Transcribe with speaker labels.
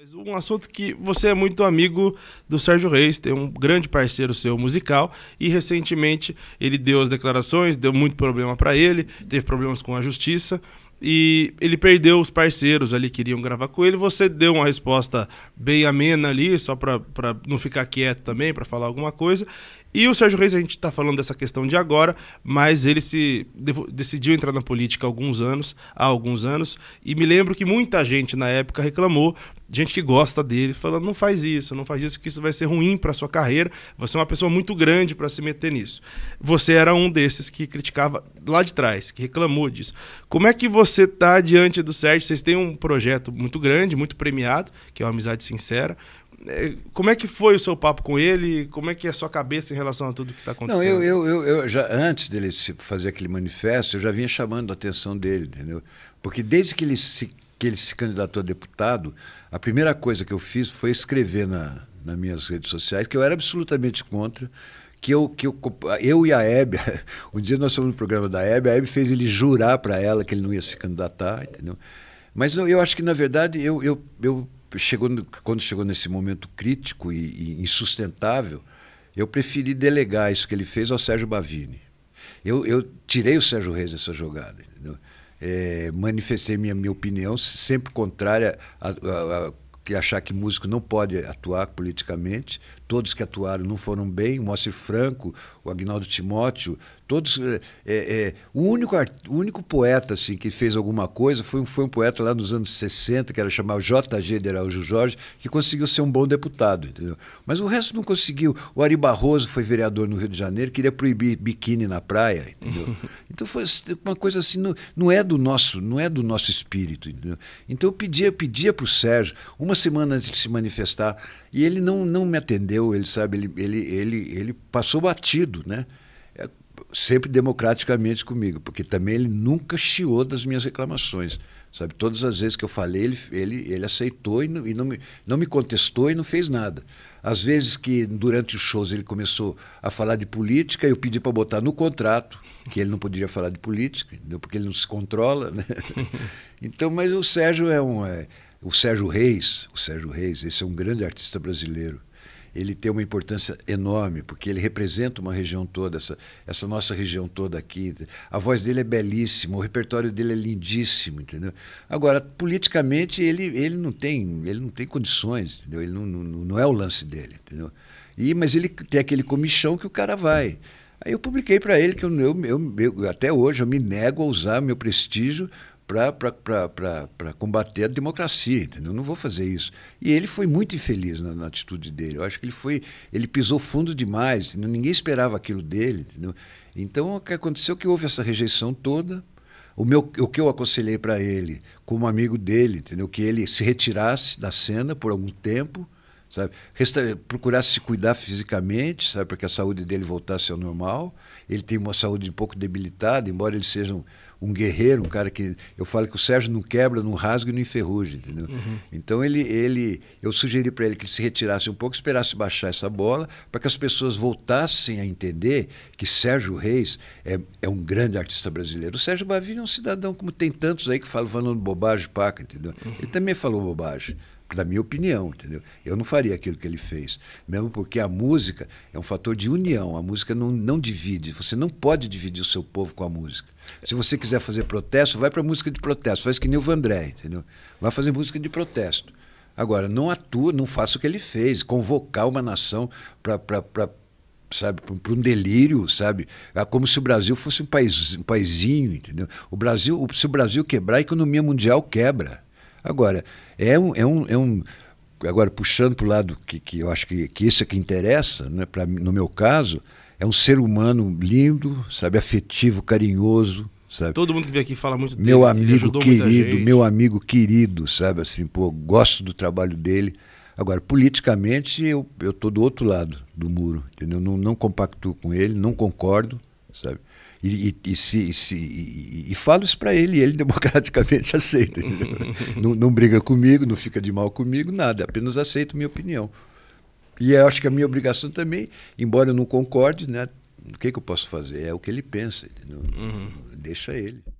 Speaker 1: Mas um assunto que você é muito amigo do Sérgio Reis, tem um grande parceiro seu musical e recentemente ele deu as declarações, deu muito problema para ele, teve problemas com a justiça e ele perdeu os parceiros ali que queriam gravar com ele. Você deu uma resposta bem amena ali, só para não ficar quieto também, para falar alguma coisa. E o Sérgio Reis, a gente está falando dessa questão de agora, mas ele se decidiu entrar na política há alguns anos, há alguns anos, e me lembro que muita gente na época reclamou gente que gosta dele falando não faz isso, não faz isso que isso vai ser ruim para sua carreira, você é uma pessoa muito grande para se meter nisso. Você era um desses que criticava lá de trás, que reclamou disso. Como é que você tá diante do Sérgio? Vocês têm um projeto muito grande, muito premiado, que é uma amizade sincera. É, como é que foi o seu papo com ele? Como é que é a sua cabeça em relação a tudo que está acontecendo? Não,
Speaker 2: eu, eu, eu, já antes dele fazer aquele manifesto, eu já vinha chamando a atenção dele, entendeu? Porque desde que ele se que ele se candidatou a deputado, a primeira coisa que eu fiz foi escrever na, nas minhas redes sociais que eu era absolutamente contra, que eu, que eu, eu e a Hebe, um dia nós fomos no programa da Hebe, a Hebe fez ele jurar para ela que ele não ia se candidatar, entendeu? Mas eu, eu acho que, na verdade, eu, eu, eu chegou, quando chegou nesse momento crítico e, e insustentável, eu preferi delegar isso que ele fez ao Sérgio Bavini. Eu, eu tirei o Sérgio Reis dessa jogada, entendeu? é, manifestei minha, minha opinião, sempre contrária a, a, a que achar que músico não pode atuar politicamente. Todos que atuaram não foram bem. O Moacir Franco, o Agnaldo Timóteo, todos. É, é, é o, único, o único poeta assim, que fez alguma coisa foi, foi um poeta lá nos anos 60, que era chamado J.G. de Araújo Jorge, que conseguiu ser um bom deputado. Entendeu? Mas o resto não conseguiu. O Ari Barroso foi vereador no Rio de Janeiro, queria proibir biquíni na praia. Entendeu? Então foi assim, uma coisa assim, não, não é do nosso, não é do nosso espírito. Entendeu? Então eu pedia, pedia para o Sérgio, uma semana antes de se manifestar, e ele não, não me atendeu, ele sabe, ele, ele, ele, ele passou batido, né? sempre democraticamente comigo, porque também ele nunca chiou das minhas reclamações. Sabe, todas as vezes que eu falei, ele, ele, ele aceitou e, não, e não, me, não me contestou e não fez nada. Às vezes que durante os shows ele começou a falar de política, eu pedi para botar no contrato que ele não poderia falar de política, entendeu? porque ele não se controla. Né? Então, mas o Sérgio é um. É, o Sérgio Reis, o Sérgio Reis, esse é um grande artista brasileiro ele tem uma importância enorme, porque ele representa uma região toda, essa, essa nossa região toda aqui. A voz dele é belíssima, o repertório dele é lindíssimo, entendeu? Agora, politicamente, ele, ele, não, tem, ele não tem condições, entendeu? Ele não, não, não é o lance dele, entendeu? E, mas ele tem aquele comichão que o cara vai. Aí eu publiquei para ele que eu, eu, eu, até hoje eu me nego a usar meu prestígio para combater a democracia, entendeu? Não vou fazer isso. E ele foi muito infeliz na, na, atitude dele. Eu acho que ele foi, ele pisou fundo demais. Entendeu? Ninguém esperava aquilo dele. Entendeu? Então o que aconteceu é que houve essa rejeição toda. O, meu, o que eu aconselhei para ele, como amigo dele, entendeu? que ele se retirasse da cena por algum tempo, sabe? Resta eh, procurar se cuidar fisicamente, sabe, para que a saúde dele voltasse ao normal. Ele tem uma saúde um pouco debilitada, embora ele seja um, um guerreiro, um cara que eu falo que o Sérgio não quebra, não rasga e não enferruja, entendeu? Uhum. Então ele ele eu sugeri para ele que ele se retirasse um pouco, esperasse baixar essa bola, para que as pessoas voltassem a entender que Sérgio Reis é, é um grande artista brasileiro. O Sérgio Bavini é um cidadão como tem tantos aí que falam falando bobagem paca, entendeu? Ele uhum. também falou bobagem da minha opinião, entendeu? Eu não faria aquilo que ele fez, mesmo porque a música é um fator de união, a música não, não divide, você não pode dividir o seu povo com a música. Se você quiser fazer protesto, vai para música de protesto, faz que nem o Vandré, entendeu? Vai fazer música de protesto. Agora, não atua, não faça o que ele fez, convocar uma nação para sabe, para um delírio, sabe? É como se o Brasil fosse um, país, um paizinho, entendeu? O Brasil, se o Brasil quebrar, a economia mundial quebra. Agora, é um. É um, é um agora, puxando para o lado que, que eu acho que, que isso é que interessa, né, pra, no meu caso, é um ser humano lindo, sabe, afetivo, carinhoso. Sabe? Todo mundo que vem aqui fala muito dele. Meu amigo querido, meu amigo querido, sabe assim, pô, gosto do trabalho dele. Agora, politicamente, eu estou do outro lado do muro, entendeu? Não, não compacto com ele, não concordo, sabe? E, e, e, se, se, e, e falo isso para ele, e ele democraticamente aceita. não, não briga comigo, não fica de mal comigo, nada, apenas aceita minha opinião. E eu acho que a minha obrigação também, embora eu não concorde, né, o que, que eu posso fazer? É o que ele pensa, não, uhum. deixa ele.